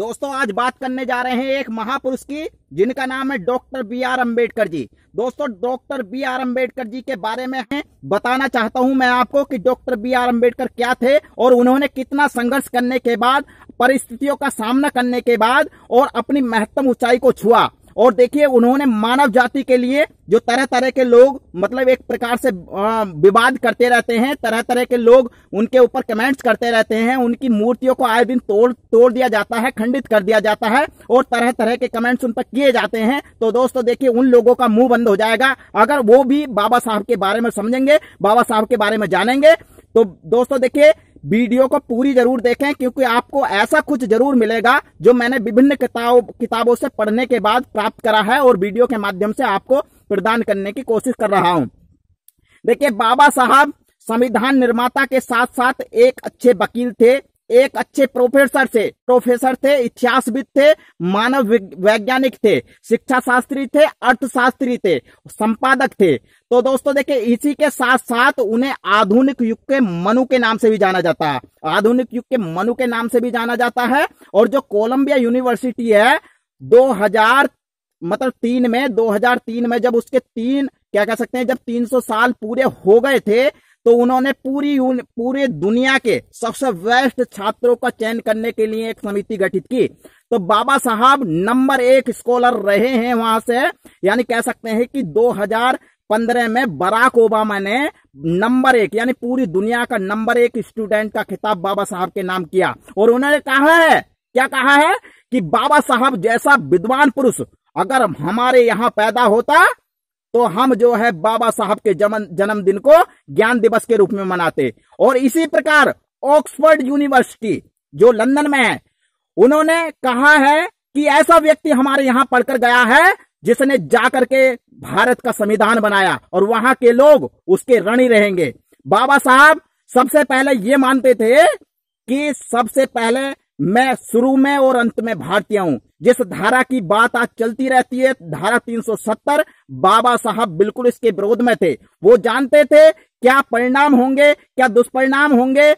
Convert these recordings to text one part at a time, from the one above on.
दोस्तों आज बात करने जा रहे हैं एक महापुरुष की जिनका नाम है doctor B R Ambedkar ji दोस्तों doctor B R Ambedkar ji के बारे में बताना चाहता हूं मैं आपको कि डॉक्टर बी आर अम्बेडकर क्या थे और उन्होंने कितना संघर्ष करने के बाद परिस्थितियों का सामना करने के बाद और अपनी महत्तम ऊंचाई को छुआ और देखिए उन्होंने मानव जाति के लिए जो तरह तरह के लोग मतलब एक प्रकार से विवाद करते रहते हैं तरह तरह के लोग उनके ऊपर कमेंट्स करते रहते हैं उनकी मूर्तियों को आए दिन तोड़ तोड़ दिया जाता है खंडित कर दिया जाता है और तरह तरह के कमेंट्स उन पर किए जाते हैं तो दोस्तों देखिए उन लोगों का मुंह बंद हो जाएगा अगर वो भी बाबा साहब के बारे में समझेंगे बाबा साहब के बारे में जानेंगे तो दोस्तों देखिए वीडियो को पूरी जरूर देखें क्योंकि आपको ऐसा कुछ जरूर मिलेगा जो मैंने विभिन्न किताब किताबों से पढ़ने के बाद प्राप्त करा है और वीडियो के माध्यम से आपको प्रदान करने की कोशिश कर रहा हूं देखिए बाबा साहब संविधान निर्माता के साथ साथ एक अच्छे वकील थे एक अच्छे प्रोफेसर से प्रोफेसर थे इतिहासविद थे मानव वैज्ञानिक थे शिक्षा शास्त्री थे अर्थशास्त्री थे संपादक थे तो दोस्तों देखे इसी के साथ साथ उन्हें आधुनिक युग के मनु के नाम से भी जाना जाता है आधुनिक युग के मनु के नाम से भी जाना जाता है और जो कोलंबिया यूनिवर्सिटी है 2000 मतलब तीन में 2003 में जब उसके तीन क्या कह सकते हैं जब 300 साल पूरे हो गए थे तो उन्होंने पूरी पूरे दुनिया के सबसे बेस्ट छात्रों का चयन करने के लिए एक समिति गठित की तो बाबा साहब नंबर एक स्कॉलर रहे हैं वहां से यानी कह सकते हैं कि 2015 में बराक ओबामा ने नंबर एक यानी पूरी दुनिया का नंबर एक स्टूडेंट का खिताब बाबा साहब के नाम किया और उन्होंने कहा है क्या कहा है कि बाबा साहब जैसा विद्वान पुरुष अगर हमारे यहां पैदा होता तो हम जो है बाबा साहब के जन्मदिन को ज्ञान दिवस के रूप में मनाते और इसी प्रकार ऑक्सफोर्ड यूनिवर्सिटी जो लंदन में है उन्होंने कहा है कि ऐसा व्यक्ति हमारे यहाँ पढ़कर गया है जिसने जाकर के भारत का संविधान बनाया और वहां के लोग उसके रणी रहेंगे बाबा साहब सबसे पहले ये मानते थे कि सबसे पहले मैं शुरू में और अंत में भारतीय हूं जिस धारा की बात आज चलती रहती है धारा 370 बाबा साहब बिल्कुल इसके विरोध में थे वो जानते थे क्या परिणाम होंगे क्या दुष्परिणाम होंगे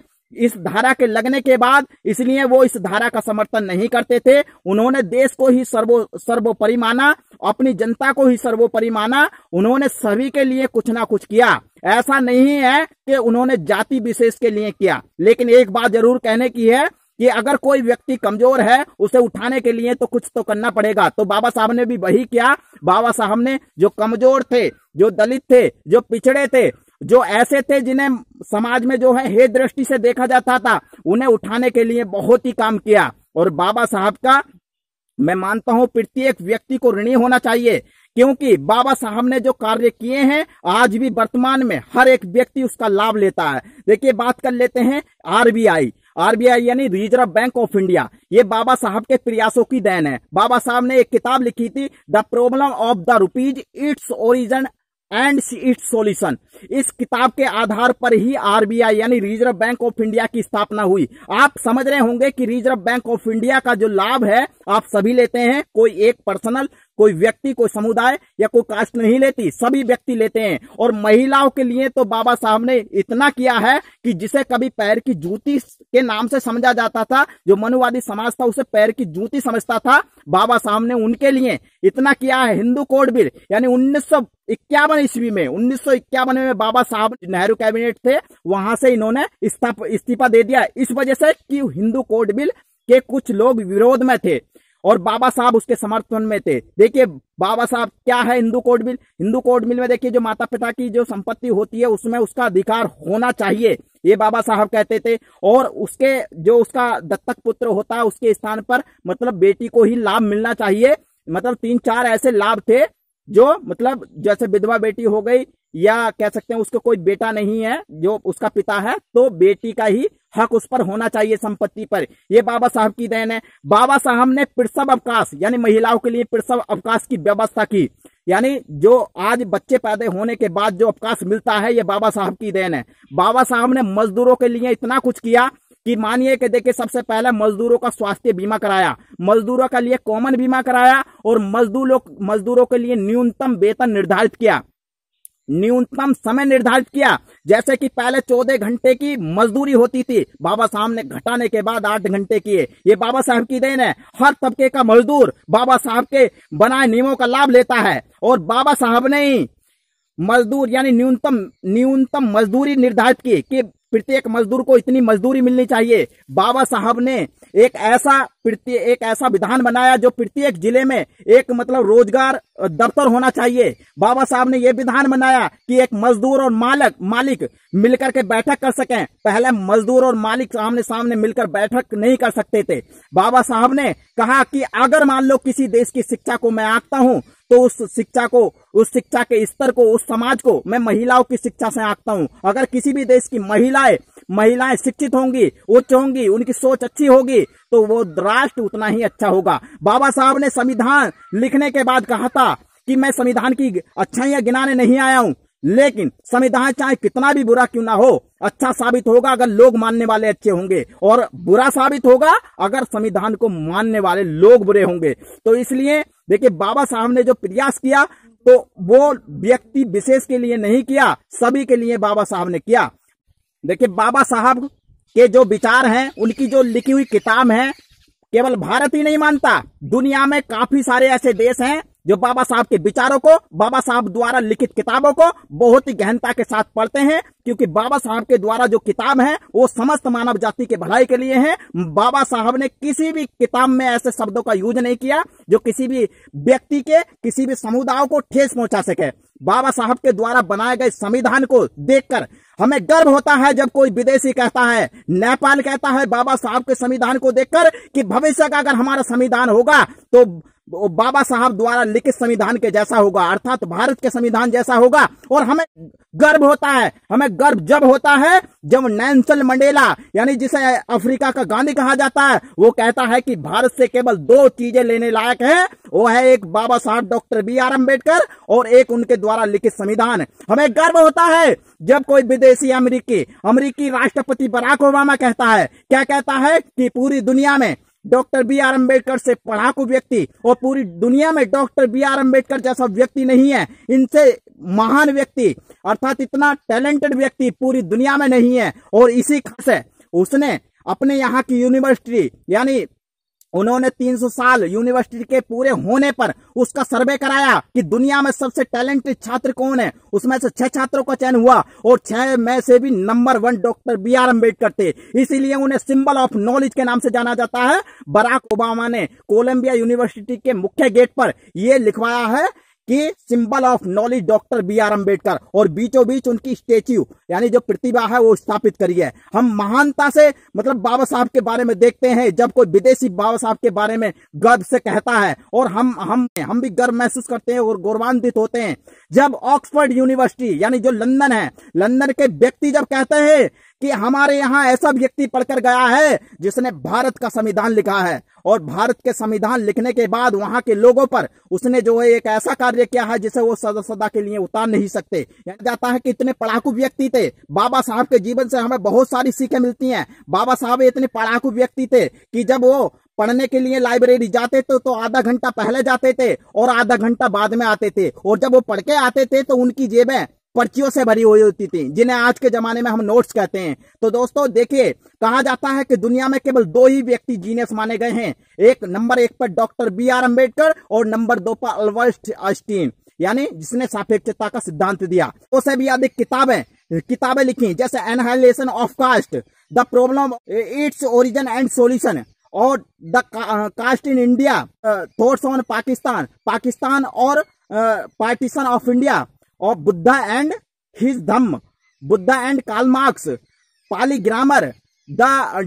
इस धारा के लगने के बाद इसलिए वो इस धारा का समर्थन नहीं करते थे उन्होंने देश को ही सर्वो सर्वोपरि माना अपनी जनता को ही सर्वोपरि माना उन्होंने सभी के लिए कुछ ना कुछ किया ऐसा नहीं है कि उन्होंने जाति विशेष के लिए किया लेकिन एक बात जरूर कहने की है कि अगर कोई व्यक्ति कमजोर है उसे उठाने के लिए तो कुछ तो करना पड़ेगा तो बाबा साहब ने भी वही किया बाबा साहब ने जो कमजोर थे जो दलित थे जो पिछड़े थे जो ऐसे थे जिन्हें समाज में जो है हे दृष्टि से देखा जाता था उन्हें उठाने के लिए बहुत ही काम किया और बाबा साहब का मैं मानता हूं प्रत्येक व्यक्ति को ऋणी होना चाहिए क्योंकि बाबा साहब ने जो कार्य किए हैं आज भी वर्तमान में हर एक व्यक्ति उसका लाभ लेता है देखिए बात कर लेते हैं आरबीआई आरबीआई यानी रिजर्व बैंक ऑफ इंडिया ये बाबा साहब के प्रयासों की देन है बाबा साहब ने एक किताब लिखी थी the problem of the rupees its origin and its solution इस किताब के आधार पर ही आरबीआई यानी रिजर्व बैंक ऑफ इंडिया की स्थापना हुई आप समझ रहे होंगे कि रिजर्व बैंक ऑफ इंडिया का जो लाभ है आप सभी लेते हैं कोई एक पर्सनल कोई व्यक्ति कोई समुदाय या कोई कास्ट नहीं लेती सभी व्यक्ति लेते हैं और महिलाओं के लिए तो बाबा साहब ने इतना किया है कि जिसे कभी पैर की जूती के नाम से समझा जाता था जो मनुवादी समाज था उसे पैर की जूती समझता था बाबा साहब ने उनके लिए इतना किया है हिंदू बिल यानी उन्नीस इक्यावन ईस्वी में उन्नीस में बाबा साहब नेहरू कैबिनेट थे वहां से इन्होंने इस्तीफा दे दिया इस वजह से कि हिंदू कोड बिल के कुछ लोग विरोध में थे और बाबा साहब उसके समर्थन में थे देखिए बाबा साहब क्या है Hindu code bill Hindu code bill में देखिए जो माता पिता की जो संपत्ति होती है उसमें उसका अधिकार होना चाहिए ये बाबा साहब कहते थे और उसके जो उसका दत्तक पुत्र होता है उसके स्थान पर मतलब बेटी को ही लाभ मिलना चाहिए मतलब तीन चार ऐसे लाभ थे जो मतलब जैसे विधवा बेटी हो गई या कह सकते हैं उसको कोई बेटा नहीं है जो उसका पिता है तो बेटी का ही हक उस पर होना चाहिए संपत्ति पर यह बाबा साहब की देन है बाबा साहब ने प्रसव अवकाश यानी महिलाओं के लिए प्रसव अवकाश की व्यवस्था की यानी जो आज बच्चे पैदा होने के बाद जो अवकाश मिलता है ये बाबा साहब की देन है बाबा साहब ने मजदूरों के लिए इतना कुछ किया कि मानिए कि देखिए सबसे पहले मजदूरों का स्वास्थ्य बीमा कराया मजदूरों के लिए कॉमन बीमा कराया और मजदूरों मजदूरों के लिए न्यूनतम वेतन निर्धारित किया न्यूनतम समय निर्धारित किया जैसे कि पहले चौदह घंटे की मजदूरी होती थी बाबा साहब ने घटाने के बाद आठ घंटे किए ये बाबा साहब की देन है हर तबके का मजदूर बाबा साहब के बनाए नियमों का लाभ लेता है और बाबा साहब ने ही मजदूर यानी न्यूनतम न्यूनतम मजदूरी निर्धारित की कि प्रत्येक मजदूर को इतनी मजदूरी मिलनी चाहिए बाबा साहब ने एक ऐसा एक ऐसा विधान बनाया जो प्रत्येक जिले में एक मतलब रोजगार दफ्तर होना चाहिए बाबा साहब ने यह विधान बनाया कि एक मजदूर और मालक मालिक मिलकर के बैठक कर सके पहले मजदूर और मालिक सामने सामने मिलकर बैठक नहीं कर सकते थे बाबा साहब ने कहा कि अगर मान लो किसी देश की शिक्षा को मैं आंकता हूं तो उस शिक्षा को उस शिक्षा के स्तर को उस समाज को मैं महिलाओं की शिक्षा से आंकता हूँ अगर किसी भी देश की महिलाएं महिलाएं शिक्षित होंगी उच्च होंगी उनकी सोच अच्छी होगी तो वो राष्ट्र उतना ही अच्छा होगा बाबा साहब ने संविधान लिखने के बाद कहा था कि मैं संविधान की अच्छाइयां गिनाने नहीं आया हूँ लेकिन संविधान चाहे कितना भी बुरा क्यों ना हो अच्छा साबित होगा अगर लोग मानने वाले अच्छे होंगे और बुरा साबित होगा अगर संविधान को मानने वाले लोग बुरे होंगे तो इसलिए देखिए बाबा साहब ने जो प्रयास किया तो वो व्यक्ति विशेष के लिए नहीं किया सभी के लिए बाबा साहब ने किया देखिए बाबा साहब के जो विचार हैं उनकी जो लिखी हुई किताब है केवल भारत ही नहीं मानता दुनिया में काफी सारे ऐसे देश हैं जो बाबा साहब के विचारों को बाबा साहब द्वारा लिखित किताबों को बहुत ही गहनता के साथ पढ़ते हैं क्योंकि बाबा साहब के द्वारा जो किताब है वो समस्त मानव जाति के भलाई के लिए है बाबा साहब ने किसी भी किताब में ऐसे शब्दों का यूज नहीं किया जो किसी भी व्यक्ति के किसी भी समुदाय को ठेस पहुंचा सके बाबा साहब के द्वारा बनाए गए संविधान को देखकर हमें गर्व होता है जब कोई विदेशी कहता है नेपाल कहता है बाबा साहब के संविधान को देखकर कि भविष्य का अगर हमारा संविधान होगा तो बाबा साहब द्वारा लिखित संविधान के जैसा होगा अर्थात भारत के संविधान जैसा होगा और हमें गर्व होता है हमें गर्व जब होता है जब नैनसल मंडेला यानी जिसे अफ्रीका का गांधी कहा जाता है वो कहता है कि भारत से केवल दो चीजें लेने लायक है वो है एक बाबा साहब डॉक्टर बी आर अम्बेडकर और एक उनके द्वारा लिखित संविधान हमें गर्व होता है जब कोई विदेशी अमरीकी अमरीकी राष्ट्रपति बराक ओबामा कहता है क्या कहता है कि पूरी दुनिया में डॉक्टर बी आर अम्बेडकर से पढ़ाकू व्यक्ति और पूरी दुनिया में डॉक्टर बी आर अम्बेडकर जैसा व्यक्ति नहीं है इनसे महान व्यक्ति अर्थात इतना टैलेंटेड व्यक्ति पूरी दुनिया में नहीं है और इसी खास है उसने अपने यहाँ की यूनिवर्सिटी यानी उन्होंने 300 साल यूनिवर्सिटी के पूरे होने पर उसका सर्वे कराया कि दुनिया में सबसे टैलेंटेड छात्र कौन है उसमें से छह छात्रों का चयन हुआ और छह में से भी number one doctor B R Ambedkar थे इसीलिए उन्हें सिंबल ऑफ नॉलेज के नाम से जाना जाता है बराक ओबामा ने कोलंबिया यूनिवर्सिटी के मुख्य गेट पर यह लिखवाया है कि symbol of knowledge doctor B R Ambedkar और बीचों बीच उनकी स्टेच्यू यानी जो प्रतिभा है वो स्थापित करी है हम महानता से मतलब बाबा साहब के बारे में देखते हैं जब कोई विदेशी बाबा साहब के बारे में गर्व से कहता है और हम हम हम भी गर्व महसूस करते हैं और गौरवान्वित होते हैं जब ऑक्सफोर्ड यूनिवर्सिटी यानी जो लंदन है लंदन के व्यक्ति जब कहते हैं कि हमारे यहाँ ऐसा व्यक्ति पढ़कर गया है जिसने भारत का संविधान लिखा है और भारत के संविधान लिखने के बाद वहां के लोगों पर उसने जो है एक ऐसा कार्य किया है जिसे वो सदा सदा के लिए उतार नहीं सकते जाता है कि इतने पढ़ाकू व्यक्ति थे बाबा साहब के जीवन से हमें बहुत सारी सीखें मिलती हैं बाबा साहब इतने पढ़ाकू व्यक्ति थे कि जब वो पढ़ने के लिए लाइब्रेरी जाते थे तो आधा घंटा पहले जाते थे और आधा घंटा बाद में आते थे और जब वो पढ़ के आते थे तो उनकी जेबें पर्चियों से भरी हुई होती थी जिन्हें आज के जमाने में हम नोट्स कहते हैं तो दोस्तों देखिए कहा जाता है कि दुनिया में केवल दो ही व्यक्ति जीनियस माने गए हैं एक नंबर एक पर डॉक्टर बी आर अम्बेडकर और नंबर दो पर अल्बर्ट आइंस्टीन यानी जिसने सापेक्षता का सिद्धांत दिया तो उसे भी अधिक किताबें किताबें लिखी जैसे annihilation of caste the problem its origin and solution और the caste in India thoughts on Pakistan Pakistan और partition of India of Buddha and his Dhamma Buddha and Karl Marx Pali grammar the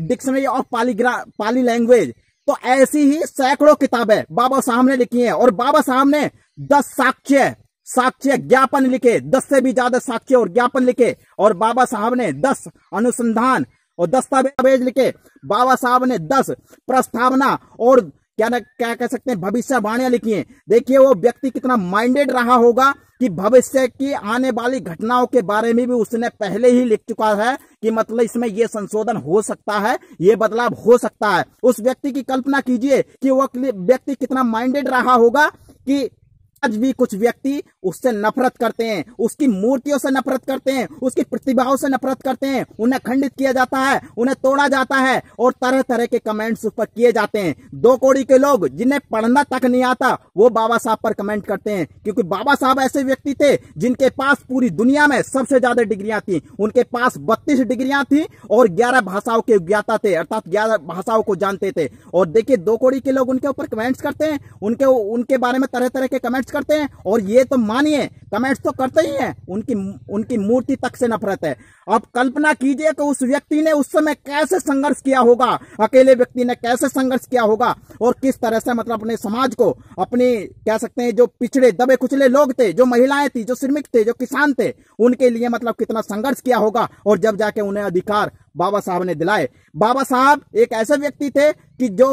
dictionary of Pali Pali language तो ऐसी ही सैकड़ों किताबें बाबा साहब ने लिखी हैं और बाबा साहब ने दस साक्ष्य साक्ष्य ज्ञापन लिखे दस से भी ज्यादा साक्ष्य और ज्ञापन लिखे और बाबा साहब ने दस अनुसंधान और दस्तावेज लिखे बाबा साहब ने दस प्रस्तावना और क्या क्या कह सकते हैं भविष्यवाणियां लिखी हैं देखिए वो व्यक्ति कितना माइंडेड रहा होगा कि भविष्य की आने वाली घटनाओं के बारे में भी उसने पहले ही लिख चुका है कि मतलब इसमें यह संशोधन हो सकता है ये बदलाव हो सकता है उस व्यक्ति की कल्पना कीजिए कि वह व्यक्ति कितना माइंडेड रहा होगा कि आज भी कुछ व्यक्ति उससे नफरत करते हैं उसकी मूर्तियों से नफरत करते हैं उसकी प्रतिभाओं से नफरत करते हैं उन्हें खंडित किया जाता है उन्हें तोड़ा जाता है और तरह तरह के कमेंट्स उस पर किए जाते हैं दो कोड़ी के लोग जिन्हें पढ़ना तक नहीं आता वो बाबा साहब पर कमेंट करते हैं क्योंकि बाबा साहब ऐसे व्यक्ति थे जिनके पास पूरी दुनिया में सबसे ज्यादा डिग्रियां थी उनके पास बत्तीस डिग्रियां थी और ग्यारह भाषाओं के ज्ञाता थे अर्थात ग्यारह भाषाओं को जानते थे और देखिये दो कोड़ी के लोग उनके ऊपर कमेंट्स करते हैं उनके उनके बारे में तरह तरह के कमेंट्स कमेंट्स करते हैं और ये तो मानिए कमेंट्स तो करते ही हैं उनकी उनकी मूर्ति तक से नफरत है आप कल्पना कीजिए कि उस व्यक्ति ने उस समय कैसे संघर्ष किया होगा अकेले व्यक्ति ने कैसे संघर्ष किया होगा और किस तरह से मतलब अपने समाज को अपनी कह सकते हैं जो पिछड़े दबे कुचले लोग थे जो महिलाएं थी जो श्रमिक थे जो किसान थे उनके लिए मतलब कितना संघर्ष किया होगा और जब जाके उन्हें अधिकार बाबा साहब ने दिलाए बाबा साहब एक ऐसे व्यक्ति थे कि जो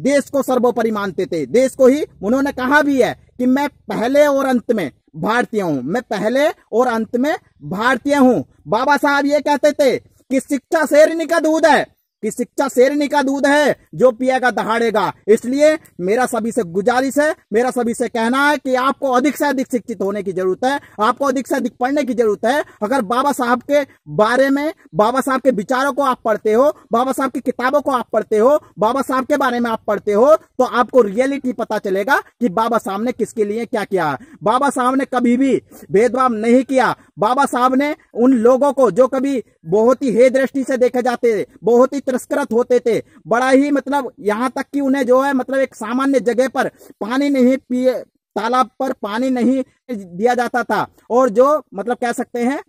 देश को सर्वोपरि मानते थे देश को ही उन्होंने कहा भी है कि मैं पहले और अंत में भारतीय हूं मैं पहले और अंत में भारतीय हूं बाबा साहब ये कहते थे कि शिक्षा शेरनी का दूध है कि शिक्षा शेरनी का दूध है जो पिएगा दहाड़ेगा इसलिए मेरा सभी से गुजारिश है मेरा सभी से कहना है कि आपको अधिक से अधिक शिक्षित होने की जरूरत है आपको अधिक से अधिक पढ़ने की जरूरत है अगर बाबा साहब के बारे में बाबा साहब के विचारों को आप पढ़ते हो बाबा साहब की किताबों को आप पढ़ते हो बाबा साहब के बारे में आप पढ़ते हो तो आपको रियलिटी पता चलेगा कि बाबा साहब ने किसके लिए क्या किया बाबा साहब ने कभी भी भेदभाव नहीं किया बाबा साहब ने उन लोगों को जो कभी बहुत ही हे दृष्टि से देखे जाते बहुत ही तिरस्कृत होते थे बड़ा ही मतलब यहाँ तक कि उन्हें जो है मतलब एक सामान्य जगह पर पानी नहीं पिए तालाब पर पानी नहीं दिया जाता था और जो मतलब कह सकते हैं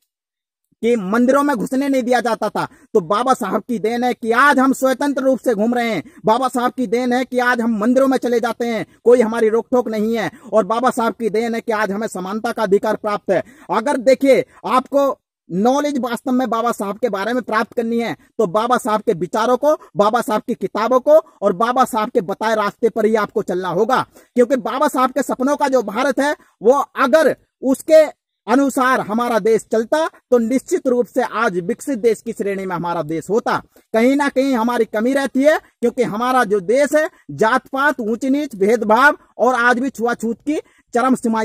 कि मंदिरों में घुसने नहीं दिया जाता था तो बाबा साहब की देन है कि आज हम स्वतंत्र रूप से घूम रहे हैं बाबा साहब की देन है कि आज हम मंदिरों में चले जाते हैं कोई हमारी रोक टोक नहीं है और बाबा साहब की देन है कि आज हमें समानता का अधिकार प्राप्त है अगर देखिए आपको नॉलेज वास्तव में बाबा साहब के बारे में प्राप्त करनी है तो बाबा साहब के विचारों को बाबा साहब की किताबों को और बाबा साहब के बताए रास्ते पर ही आपको चलना होगा क्योंकि बाबा साहब के सपनों का जो भारत है वो अगर उसके अनुसार हमारा देश चलता तो निश्चित रूप से आज विकसित देश की श्रेणी में हमारा देश होता कहीं ना कहीं हमारी कमी रहती है क्योंकि हमारा जो देश है जात पात ऊंच नीच भेदभाव और आज भी छुआछूत की चरम सीमा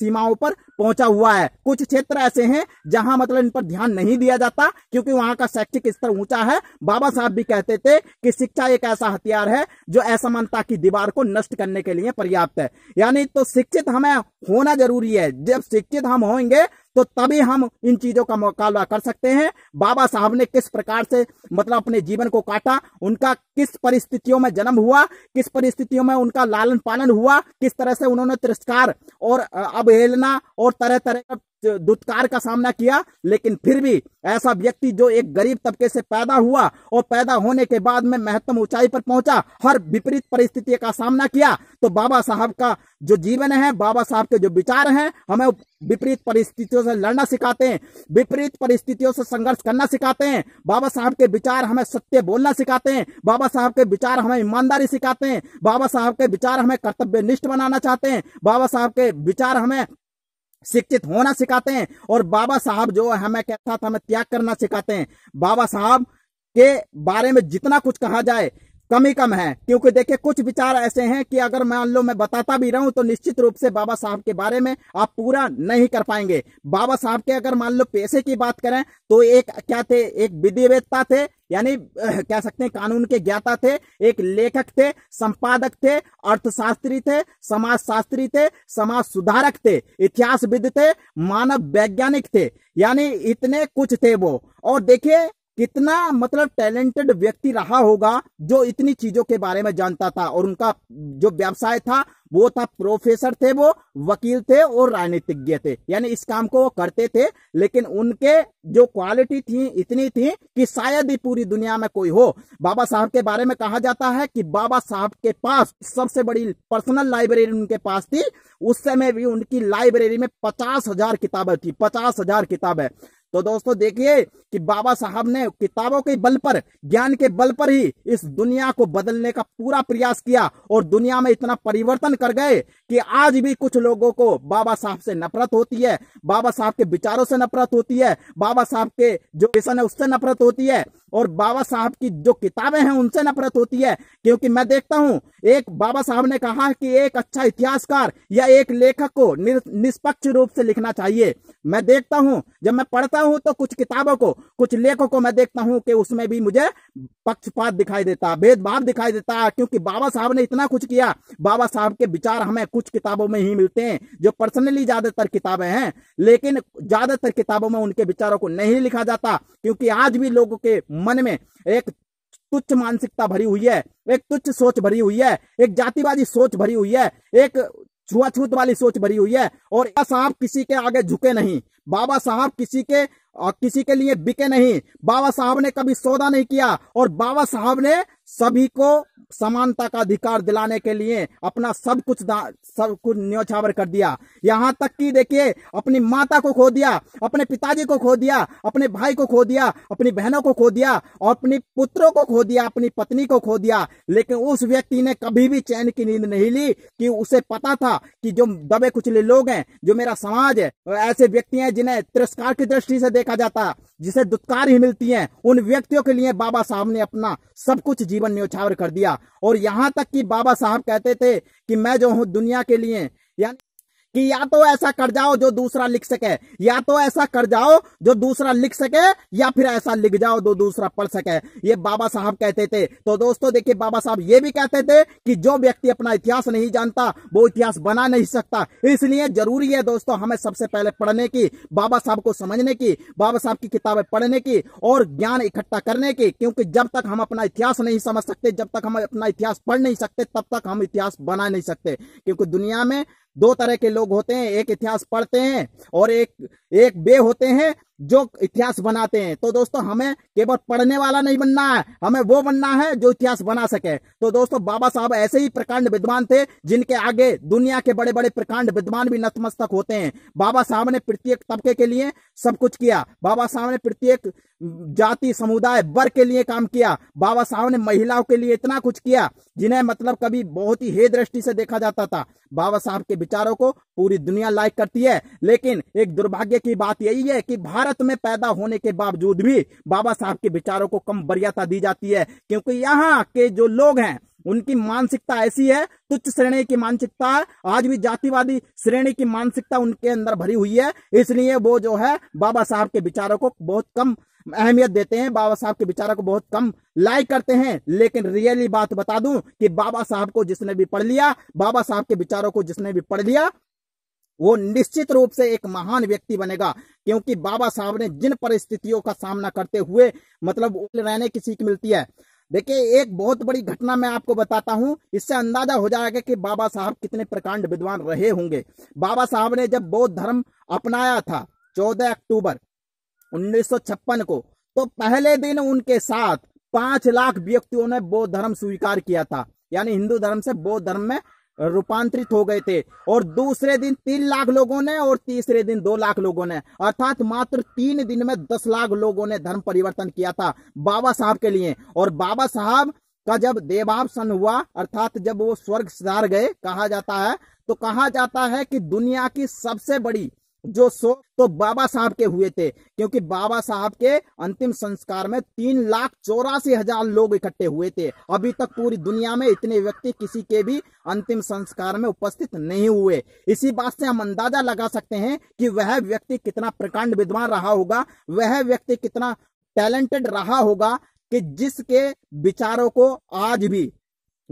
सीमाओं पर पहुंचा हुआ है कुछ क्षेत्र ऐसे हैं जहां मतलब इन पर ध्यान नहीं दिया जाता क्योंकि वहां का शैक्षिक स्तर ऊंचा है बाबा साहब भी कहते थे कि शिक्षा एक ऐसा हथियार है जो असमानता की दीवार को नष्ट करने के लिए पर्याप्त है यानी तो शिक्षित हमें होना जरूरी है जब शिक्षित हम होंगे तो तभी हम इन चीजों का मुकाबला कर सकते हैं बाबा साहब ने किस प्रकार से मतलब अपने जीवन को काटा उनका किस परिस्थितियों में जन्म हुआ किस परिस्थितियों में उनका लालन पालन हुआ किस तरह से उन्होंने तिरस्कार और अवहेलना और तरह तरह दुत्कार का सामना किया लेकिन फिर भी ऐसा व्यक्ति जो एक गरीब तबके से पैदा हुआ और पैदा होने के बाद में महत्तम ऊंचाई पर पहुंचा हर विपरीत परिस्थिति का सामना किया तो बाबा साहब का जो जीवन है बाबा साहब के जो विचार हैं हमें विपरीत परिस्थितियों से लड़ना सिखाते हैं विपरीत परिस्थितियों से संघर्ष करना सिखाते हैं बाबा साहब के विचार हमें सत्य बोलना सिखाते हैं बाबा साहब के विचार हमें ईमानदारी सिखाते हैं बाबा साहब के विचार हमें कर्तव्य निष्ठ बनाना चाहते हैं बाबा साहब के विचार हमें शिक्षित होना सिखाते हैं और बाबा साहब जो हमें कहता था हमें त्याग करना सिखाते हैं बाबा साहब के बारे में जितना कुछ कहा जाए कम ही कम है क्योंकि देखिए कुछ विचार ऐसे हैं कि अगर मान लो मैं बताता भी रहूं तो निश्चित रूप से बाबा साहब के बारे में आप पूरा नहीं कर पाएंगे बाबा साहब के अगर मान लो पैसे की बात करें तो एक क्या थे एक विधिवेदता थे यानी कह सकते हैं कानून के ज्ञाता थे एक लेखक थे संपादक थे अर्थशास्त्री थे समाज शास्त्री थे समाज सुधारक थे इतिहासविद थे मानव वैज्ञानिक थे यानी इतने कुछ थे वो और देखिए कितना मतलब टैलेंटेड व्यक्ति रहा होगा जो इतनी चीजों के बारे में जानता था और उनका जो व्यवसाय था वो था प्रोफेसर थे वो वकील थे और राजनीतिज्ञ थे यानी इस काम को वो करते थे लेकिन उनके जो क्वालिटी थी इतनी थी कि शायद ही पूरी दुनिया में कोई हो बाबा साहब के बारे में कहा जाता है कि बाबा साहब के पास सबसे बड़ी पर्सनल लाइब्रेरी उनके पास थी उस समय भी उनकी लाइब्रेरी में पचास हजार किताबें थी पचास हजार किताबें तो दोस्तों देखिए कि बाबा साहब ने किताबों के बल पर ज्ञान के बल पर ही इस दुनिया को बदलने का पूरा प्रयास किया और दुनिया में इतना परिवर्तन कर गए कि आज भी कुछ लोगों को बाबा साहब से नफरत होती है बाबा साहब के विचारों से नफरत होती है बाबा साहब के जो विषय है उससे नफरत होती है और बाबा साहब की जो किताबें हैं उनसे नफरत होती है क्योंकि मैं देखता हूं एक बाबा साहब ने कहा कि एक अच्छा इतिहासकार या एक लेखक को निष्पक्ष रूप से लिखना चाहिए मैं देखता हूं जब मैं पढ़ता देखता हूं तो कुछ किताबों को कुछ लेखों को मैं देखता हूं कि उसमें भी मुझे पक्षपात दिखाई देता भेदभाव दिखाई देता क्योंकि बाबा साहब ने इतना कुछ किया बाबा साहब के विचार हमें कुछ किताबों में ही मिलते हैं जो पर्सनली ज्यादातर किताबें हैं लेकिन ज्यादातर किताबों में उनके विचारों को नहीं लिखा जाता क्योंकि आज भी लोगों के मन में एक तुच्छ मानसिकता भरी हुई है एक तुच्छ सोच भरी हुई है एक जातिवादी सोच भरी हुई है एक छुआछूत वाली सोच भरी हुई है और साहब किसी के आगे झुके नहीं बाबा साहब किसी के और किसी के लिए बिके नहीं बाबा साहब ने कभी सौदा नहीं किया और बाबा साहब ने सभी को समानता का अधिकार दिलाने के लिए अपना सब कुछ सब कुछ न्योछावर कर दिया यहाँ तक कि देखिए अपनी माता को खो दिया अपने पिताजी को खो दिया अपने भाई को खो दिया अपनी बहनों को खो दिया और अपनी पुत्रों को खो दिया अपनी पत्नी को खो दिया लेकिन उस व्यक्ति ने कभी भी चैन की नींद नहीं ली कि उसे पता था कि जो दबे कुचले लोग हैं जो मेरा समाज है ऐसे व्यक्ति हैं जिन्हें तिरस्कार की दृष्टि से देखा जाता जिसे दुत्कार ही मिलती है उन व्यक्तियों के लिए बाबा साहब ने अपना सब कुछ जीवन न्योछावर कर दिया और यहाँ तक कि बाबा साहब कहते थे कि मैं जो हूँ दुनिया के लिए यानी कि या तो ऐसा कर जाओ जो दूसरा लिख सके या तो ऐसा कर जाओ जो दूसरा लिख सके या फिर ऐसा लिख जाओ जो दूसरा पढ़ सके ये बाबा साहब कहते थे तो दोस्तों देखिए बाबा साहब ये भी कहते थे कि जो व्यक्ति अपना इतिहास नहीं जानता वो इतिहास बना नहीं सकता इसलिए जरूरी है दोस्तों हमें सबसे पहले पढ़ने की बाबा साहब को समझने की बाबा साहब की किताबें पढ़ने की और ज्ञान इकट्ठा करने की क्योंकि जब तक हम अपना इतिहास नहीं समझ सकते जब तक हम अपना इतिहास पढ़ नहीं सकते तब तक हम इतिहास बना नहीं सकते क्योंकि दुनिया में दो तरह के लोग होते हैं एक इतिहास पढ़ते हैं और एक एक बे होते हैं जो इतिहास बनाते हैं तो दोस्तों हमें केवल पढ़ने वाला नहीं बनना है हमें वो बनना है जो इतिहास बना सके तो दोस्तों बाबा साहब ऐसे ही प्रकांड विद्वान थे जिनके आगे दुनिया के बड़े बड़े प्रकांड विद्वान भी नतमस्तक होते हैं बाबा साहब ने प्रत्येक तबके के लिए सब कुछ किया बाबा साहब ने प्रत्येक जाति समुदाय वर्ग के लिए काम किया बाबा साहब ने महिलाओं के लिए इतना कुछ किया जिन्हें मतलब कभी बहुत ही हे दृष्टि से देखा जाता था बाबा साहब के विचारों को पूरी दुनिया लाइक करती है लेकिन एक दुर्भाग्य की बात यही है कि भारत भारत में पैदा होने के बावजूद भी बाबा साहब के विचारों को कम वरीयता दी जाती है क्योंकि यहाँ के जो लोग हैं उनकी मानसिकता ऐसी है तुच्छ श्रेणी की मानसिकता आज भी जातिवादी श्रेणी की मानसिकता उनके अंदर भरी हुई है इसलिए वो जो है बाबा साहब के विचारों को बहुत कम अहमियत देते हैं बाबा साहब के विचारों को बहुत कम लाइक करते हैं लेकिन रियली बात बता दूं कि बाबा साहब को जिसने भी पढ़ लिया बाबा साहब के विचारों को जिसने भी पढ़ लिया वो निश्चित रूप से एक महान व्यक्ति बनेगा क्योंकि बाबा साहब ने जिन परिस्थितियों का सामना करते हुए मतलब रहने की सीख मिलती है देखिए एक बहुत बड़ी घटना मैं आपको बताता हूं इससे अंदाजा हो जाएगा कि बाबा साहब कितने प्रकांड विद्वान रहे होंगे बाबा साहब ने जब बौद्ध धर्म अपनाया था 14 अक्टूबर 1956 को तो पहले दिन उनके साथ पांच लाख व्यक्तियों ने बौद्ध धर्म स्वीकार किया था यानी हिंदू धर्म से बौद्ध धर्म में रूपांतरित हो गए थे और दूसरे दिन तीन लाख लोगों ने और तीसरे दिन दो लाख लोगों ने अर्थात मात्र तीन दिन में दस लाख लोगों ने धर्म परिवर्तन किया था बाबा साहब के लिए और बाबा साहब का जब देवावसन हुआ अर्थात जब वो स्वर्ग सुधार गए कहा जाता है तो कहा जाता है कि दुनिया की सबसे बड़ी जो सो तो बाबा साहब के हुए थे क्योंकि बाबा साहब के अंतिम संस्कार में तीन लाख चौरासी हजार लोग इकट्ठे हुए थे अभी तक पूरी दुनिया में इतने व्यक्ति किसी के भी अंतिम संस्कार में उपस्थित नहीं हुए इसी बात से हम अंदाजा लगा सकते हैं कि वह व्यक्ति कितना प्रकांड विद्वान रहा होगा वह व्यक्ति कितना टैलेंटेड रहा होगा कि जिसके विचारों को आज भी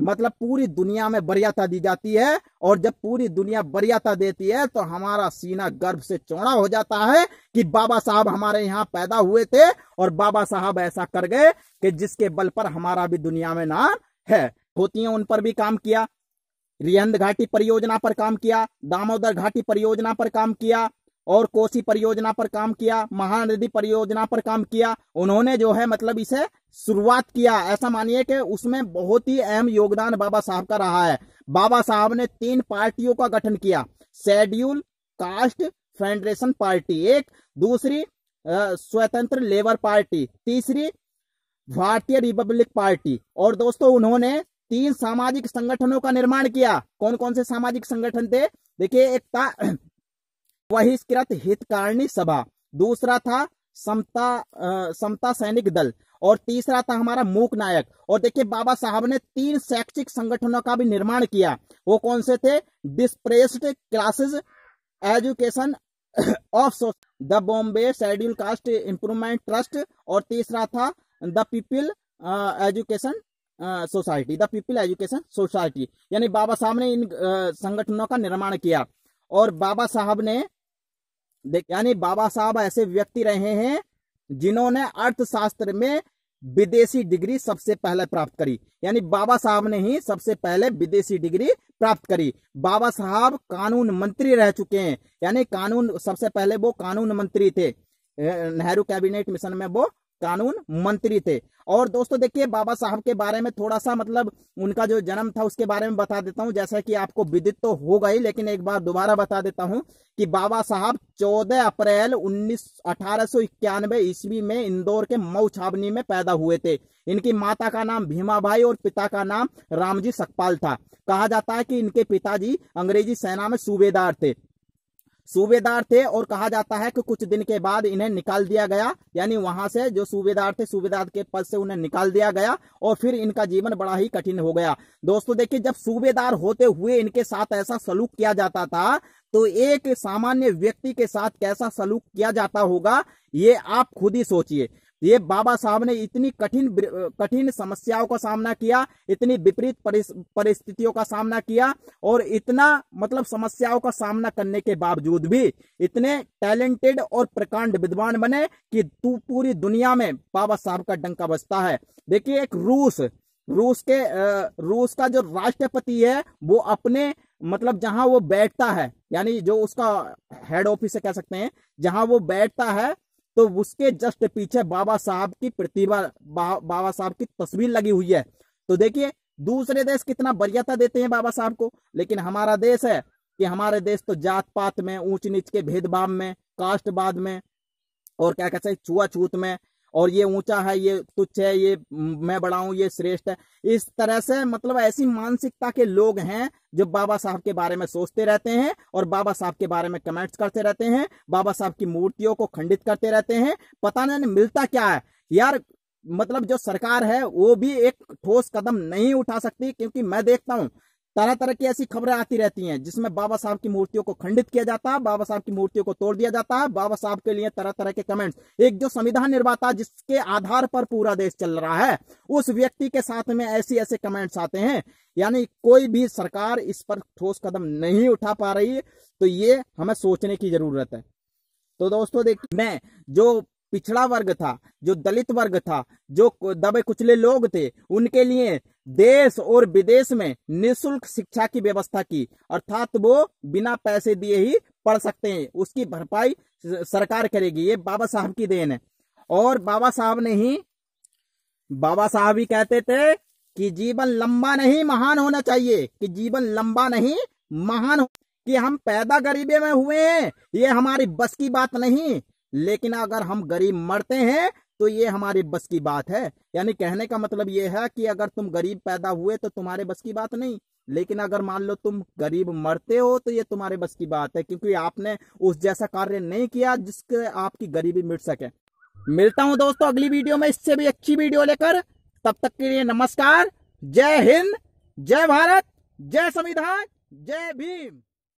मतलब पूरी दुनिया में बरियाता दी जाती है और जब पूरी दुनिया बरियाता देती है तो हमारा सीना गर्व से चौड़ा हो जाता है कि बाबा साहब हमारे यहाँ पैदा हुए थे और बाबा साहब ऐसा कर गए कि जिसके बल पर हमारा भी दुनिया में नाम है होती है उन पर भी काम किया रिहंद घाटी परियोजना पर काम किया दामोदर घाटी परियोजना पर काम किया और कोसी परियोजना पर काम किया महानदी परियोजना पर काम किया उन्होंने जो है मतलब इसे शुरुआत किया ऐसा मानिए कि उसमें बहुत ही अहम योगदान बाबा साहब का रहा है बाबा साहब ने तीन पार्टियों का गठन किया शेड्यूल कास्ट फेडरेशन पार्टी एक दूसरी स्वतंत्र लेबर पार्टी तीसरी भारतीय रिपब्लिक पार्टी और दोस्तों उन्होंने तीन सामाजिक संगठनों का निर्माण किया कौन कौन से सामाजिक संगठन थे देखिए एक था बहिष्कृत हितकारिणी सभा दूसरा था समता समता सैनिक दल और तीसरा था हमारा मूक नायक और देखिए बाबा साहब ने तीन शैक्षिक संगठनों का भी निर्माण किया वो कौन से थे depressed classes education of the Bombay scheduled caste improvement trust और तीसरा था the people education society the people education society यानी बाबा साहब ने इन संगठनों का निर्माण किया और बाबा साहब ने यानी बाबा साहब ऐसे व्यक्ति रहे हैं जिन्होंने अर्थशास्त्र में विदेशी डिग्री सबसे पहले प्राप्त करी यानी बाबा साहब ने ही सबसे पहले विदेशी डिग्री प्राप्त करी बाबा साहब कानून मंत्री रह चुके हैं यानी कानून सबसे पहले वो कानून मंत्री थे नेहरू कैबिनेट मिशन में वो कानून मंत्री थे और दोस्तों देखिए बाबा साहब के बारे में थोड़ा सा मतलब उनका जो जन्म था उसके बारे में बता देता हूं जैसा कि आपको विदित तो हो गई लेकिन एक बार दोबारा बता देता हूं कि बाबा साहब 14 अप्रैल उन्नीस अठारह ईस्वी में इंदौर के मऊ छावनी में पैदा हुए थे इनकी माता का नाम भीमा भाई और पिता का नाम रामजी सकपाल था कहा जाता है कि इनके पिताजी अंग्रेजी सेना में सूबेदार थे सूबेदार थे और कहा जाता है कि कुछ दिन के बाद इन्हें निकाल दिया गया यानी वहां से जो सूबेदार थे सूबेदार के पद से उन्हें निकाल दिया गया और फिर इनका जीवन बड़ा ही कठिन हो गया दोस्तों देखिए जब सूबेदार होते हुए इनके साथ ऐसा सलूक किया जाता था तो एक सामान्य व्यक्ति के साथ कैसा सलूक किया जाता होगा ये आप खुद ही सोचिए ये बाबा साहब ने इतनी कठिन कठिन समस्याओं का सामना किया इतनी विपरीत परिस्थितियों का सामना किया और इतना मतलब समस्याओं का सामना करने के बावजूद भी इतने टैलेंटेड और प्रकांड विद्वान बने कि पूरी दुनिया में बाबा साहब का डंका बजता है देखिए एक रूस रूस के रूस का जो राष्ट्रपति है वो अपने मतलब जहां वो बैठता है यानी जो उसका हेड ऑफिस है कह सकते हैं जहां वो बैठता है तो उसके जस्ट पीछे बाबा साहब की प्रतिभा बा, बाबा साहब की तस्वीर लगी हुई है तो देखिए दूसरे देश कितना वरीयता देते हैं बाबा साहब को लेकिन हमारा देश है कि हमारे देश तो जात पात में ऊंच नीच के भेदभाव में कास्टवाद में और क्या कहते हैं छुआछूत में और ये ऊंचा है ये तुच्छ है ये मैं बड़ा हूं ये श्रेष्ठ है इस तरह से मतलब ऐसी मानसिकता के लोग हैं जो बाबा साहब के बारे में सोचते रहते हैं और बाबा साहब के बारे में कमेंट्स करते रहते हैं बाबा साहब की मूर्तियों को खंडित करते रहते हैं पता नहीं मिलता क्या है यार मतलब जो सरकार है वो भी एक ठोस कदम नहीं उठा सकती क्योंकि मैं देखता हूं तरह तरह की ऐसी खबरें आती रहती हैं जिसमें बाबा साहब की मूर्तियों को खंडित किया जाता है बाबा साहब की मूर्तियों को तोड़ दिया जाता है बाबा साहब के लिए तरह तरह के कमेंट्स एक जो संविधान निर्माता जिसके आधार पर पूरा देश चल रहा है उस व्यक्ति के साथ में ऐसी ऐसे कमेंट्स आते हैं यानी कोई भी सरकार इस पर ठोस कदम नहीं उठा पा रही तो ये हमें सोचने की जरूरत है तो दोस्तों देख मैं जो पिछड़ा वर्ग था जो दलित वर्ग था जो दबे कुचले लोग थे उनके लिए देश और विदेश में निशुल्क शिक्षा की व्यवस्था की अर्थात वो बिना पैसे दिए ही पढ़ सकते हैं उसकी भरपाई सरकार करेगी ये बाबा साहब की देन है और बाबा साहब ने ही बाबा साहब ही कहते थे कि जीवन लंबा नहीं महान होना चाहिए कि जीवन लंबा नहीं महान कि हम पैदा गरीबे में हुए हैं ये हमारी बस की बात नहीं लेकिन अगर हम गरीब मरते हैं तो ये हमारे बस की बात है यानी कहने का मतलब ये है कि अगर तुम गरीब पैदा हुए तो तुम्हारे बस की बात नहीं लेकिन अगर मान लो तुम गरीब मरते हो तो ये तुम्हारे बस की बात है क्योंकि आपने उस जैसा कार्य नहीं किया जिसके आपकी गरीबी मिट सके मिलता हूं दोस्तों अगली वीडियो में इससे भी अच्छी वीडियो लेकर तब तक के लिए नमस्कार जय हिंद जय भारत जय संविधान जय भीम